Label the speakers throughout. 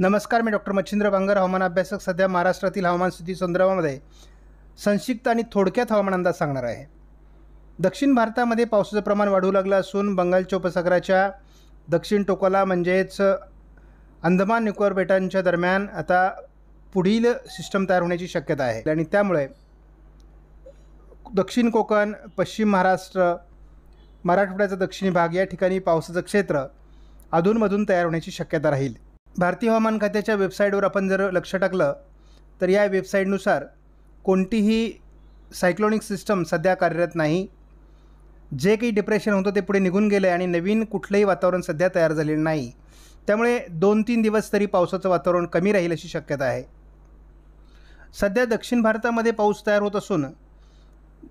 Speaker 1: नमस्कार मी डॉक्टर मच्छिंद्र बांगर हवामान अभ्यासक सध्या महाराष्ट्रातील हवामान स्थिती संदर्भामध्ये संक्षिप्त आणि थोडक्यात हवामान अंदाज सांगणार आहे दक्षिण भारतामध्ये पावसाचं प्रमाण वाढू लागलं असून बंगालच्या उपसागराच्या दक्षिण टोकाला म्हणजेच अंदमान निकोबार बेटांच्या दरम्यान आता पुढील सिस्टम तयार होण्याची शक्यता आहे आणि त्यामुळे दक्षिण कोकण पश्चिम महाराष्ट्र मराठवाड्याचा दक्षिणी भाग या ठिकाणी पावसाचं क्षेत्र अधूनमधून तयार होण्याची शक्यता राहील भारतीय हवामान खात्याच्या वेबसाईटवर आपण जर लक्ष टाकलं तर या वेबसाईटनुसार कोणतीही सायक्लोनिक सिस्टम सध्या कार्यरत नाही जे काही डिप्रेशन होतं ते पुढे निघून गेलं आहे आणि नवीन कुठलंही वातावरण सध्या तयार झालेलं नाही त्यामुळे दोन तीन दिवस तरी पावसाचं वातावरण कमी राहील अशी शक्यता आहे सध्या दक्षिण भारतामध्ये पाऊस तयार होत असून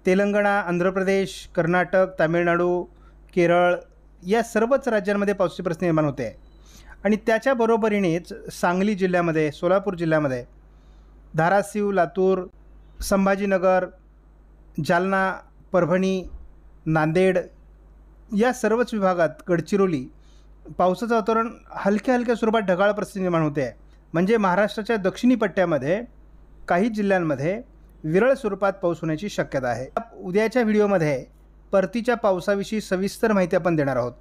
Speaker 1: तेलंगणा आंध्र प्रदेश कर्नाटक तामिळनाडू केरळ या सर्वच राज्यांमध्ये पावसाची प्रश्न निर्माण होते आहे आणि त्याच्या बरोबरीनेच सांगली जिल्ह्यामध्ये सोलापूर जिल्ह्यामध्ये धाराशिव लातूर संभाजीनगर जालना परभणी नांदेड या सर्वच विभागात गडचिरोली पावसाचं वातावरण हलक्या हलक्या स्वरूपात ढगाळ परिस्थिती निर्माण होते म्हणजे महाराष्ट्राच्या दक्षिणी पट्ट्यामध्ये काही जिल्ह्यांमध्ये विरळ स्वरूपात पाऊस होण्याची शक्यता आहे उद्याच्या व्हिडिओमध्ये परतीच्या पावसाविषयी सविस्तर माहिती आपण देणार आहोत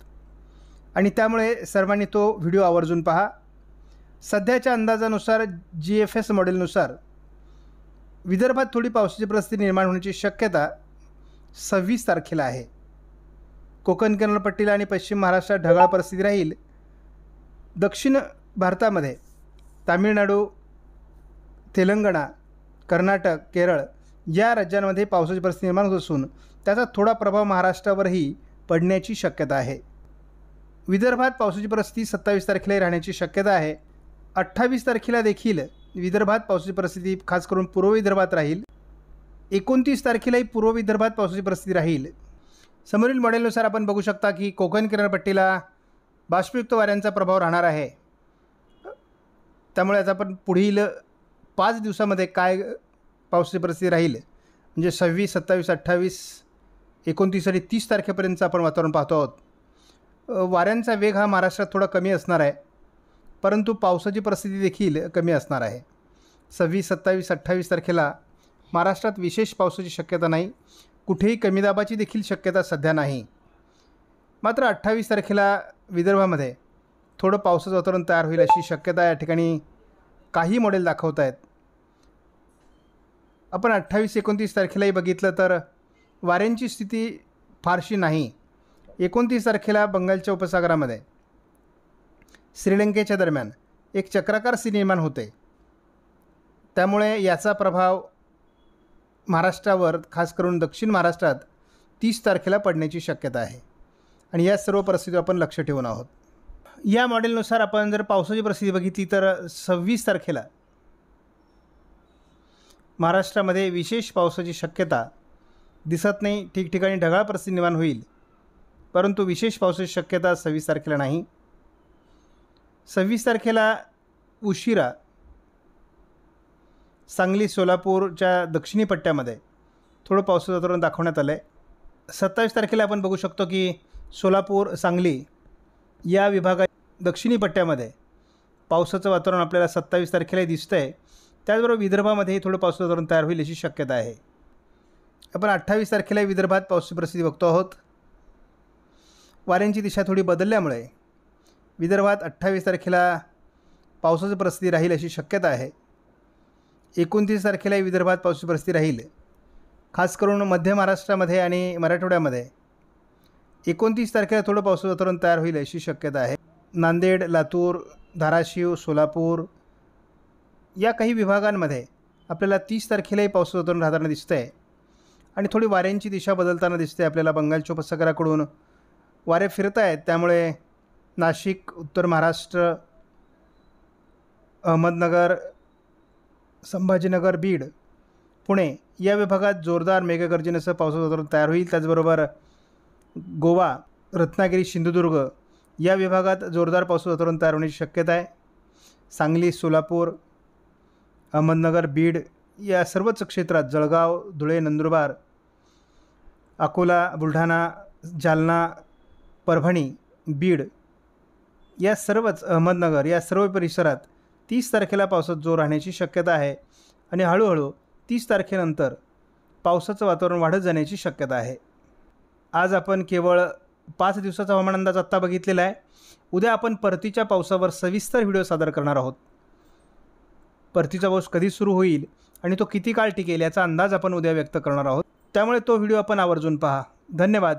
Speaker 1: आणि त्यामुळे सर्वांनी तो व्हिडिओ आवर्जून पहा सध्याच्या अंदाजानुसार जी एफ एस मॉडेलनुसार विदर्भात थोडी पावसाची परिस्थिती निर्माण होण्याची शक्यता सव्वीस तारखेला आहे कोकण किनारपट्टीला आणि पश्चिम महाराष्ट्रात ढगाळ परिस्थिती राहील दक्षिण भारतामध्ये तामिळनाडू तेलंगणा कर्नाटक केरळ या राज्यांमध्ये पावसाची परिस्थिती निर्माण होत असून त्याचा थोडा प्रभाव महाराष्ट्रावरही पडण्याची शक्यता आहे विदर्भात पावसाची परिस्थिती सत्तावीस तारखेला राहण्याची शक्यता आहे अठ्ठावीस तारखेला देखील विदर्भात पावसाची परिस्थिती खास करून पूर्व विदर्भात राहील एकोणतीस तारखेलाही पूर्व विदर्भात पावसाची परिस्थिती राहील समोरील मॉडेलनुसार आपण बघू शकता की कोकण किनारपट्टीला बाष्पयुक्त वाऱ्यांचा प्रभाव राहणार आहे त्यामुळे आता आपण पुढील पाच दिवसामध्ये काय पावसाची परिस्थिती राहील म्हणजे सव्वीस सत्तावीस अठ्ठावीस एकोणतीस आणि तीस तारखेपर्यंतचं आपण वातावरण पाहतो आहोत वाऱ्यांचा वेग हा महाराष्ट्रात थोडा कमी असणार आहे परंतु पावसाची परिस्थिती देखील कमी असणार आहे सव्वीस सत्तावीस अठ्ठावीस तारखेला महाराष्ट्रात विशेष पावसाची शक्यता नाही कुठेही कमी दाबाची देखील शक्यता सध्या नाही मात्र अठ्ठावीस तारखेला विदर्भामध्ये थोडं पावसाचं वातावरण तयार होईल अशी शक्यता या ठिकाणी काही मॉडेल दाखवत आहेत आपण अठ्ठावीस एकोणतीस तारखेलाही बघितलं तर वाऱ्यांची स्थिती फारशी नाही एकोणतीस तारखेला बंगालच्या उपसागरामध्ये श्रीलंकेच्या दरम्यान एक चक्राकार सी निर्माण होते त्यामुळे याचा प्रभाव महाराष्ट्रावर खास करून दक्षिण महाराष्ट्रात तीस तारखेला पडण्याची शक्यता आहे आणि या सर्व परिस्थिती आपण लक्ष ठेवून आहोत या मॉडेलनुसार आपण जर पावसाची परिस्थिती बघितली तर सव्वीस तारखेला महाराष्ट्रामध्ये विशेष पावसाची शक्यता दिसत नाही ठिकठिकाणी ढगाळ परिस्थिती निर्माण होईल परंतु विशेष पावसाची शक्यता सव्वीस तारखेला नाही सव्वीस तारखेला उशिरा सांगली सोलापूरच्या दक्षिणी पट्ट्यामध्ये थोडं पावसाचं वातावरण दाखवण्यात आलं आहे सत्तावीस तारखेला आपण बघू शकतो की सोलापूर सांगली या विभागात दक्षिणी पट्ट्यामध्ये पावसाचं वातावरण आपल्याला सत्तावीस तारखेला दिसतं आहे त्याचबरोबर विदर्भामध्येही थोडं पावसाचं वातावरण तयार होईल अशी शक्यता आहे आपण अठ्ठावीस तारखेला विदर्भात पावसाची परिस्थिती बघतो आहोत वाऱ्यांची दिशा थोडी बदलल्यामुळे विदर्भात अठ्ठावीस तारखेला पावसाची परिस्थिती राहील अशी शक्यता आहे एकोणतीस तारखेलाही विदर्भात पावसाची परिस्थिती राहील खास करून मध्य महाराष्ट्रामध्ये आणि मराठवाड्यामध्ये एकोणतीस तारखेला थोडं पावसाचं वातावरण तयार होईल अशी शक्यता आहे नांदेड लातूर धाराशिव सोलापूर या काही विभागांमध्ये आपल्याला तीस तारखेलाही पावसाचं वातावरण राहताना दिसतं आहे आणि थोडी वाऱ्यांची दिशा बदलताना दिसते आपल्याला बंगालच्या उपसागराकडून वारे फिरत आहेत त्यामुळे नाशिक उत्तर महाराष्ट्र अहमदनगर संभाजीनगर बीड पुणे या विभागात जोरदार मेघगर्जनेसह पावसाचं वातावरण तयार होईल त्याचबरोबर गोवा रत्नागिरी सिंधुदुर्ग या विभागात जोरदार पावसाचं वातावरण तयार होण्याची शक्यता आहे सांगली सोलापूर अहमदनगर बीड या सर्वच क्षेत्रात जळगाव धुळे नंदुरबार अकोला बुलढाणा जालना परभणी बीड या सर्वच अहमदनगर या सर्व परिसरात तीस तारखेला पावसात जोर राहण्याची शक्यता आहे आणि हळूहळू तीस तारखेनंतर पावसाचं वातावरण वाढत जाण्याची शक्यता आहे आज आपण केवळ पाच दिवसाचा हवामान अंदाज आत्ता बघितलेला आहे उद्या आपण परतीच्या पावसावर सविस्तर व्हिडिओ सादर करणार आहोत परतीचा पाऊस कधी सुरू होईल आणि तो किती काळ टिकेल याचा अंदाज आपण उद्या व्यक्त करणार आहोत त्यामुळे तो व्हिडिओ आपण आवर्जून पहा धन्यवाद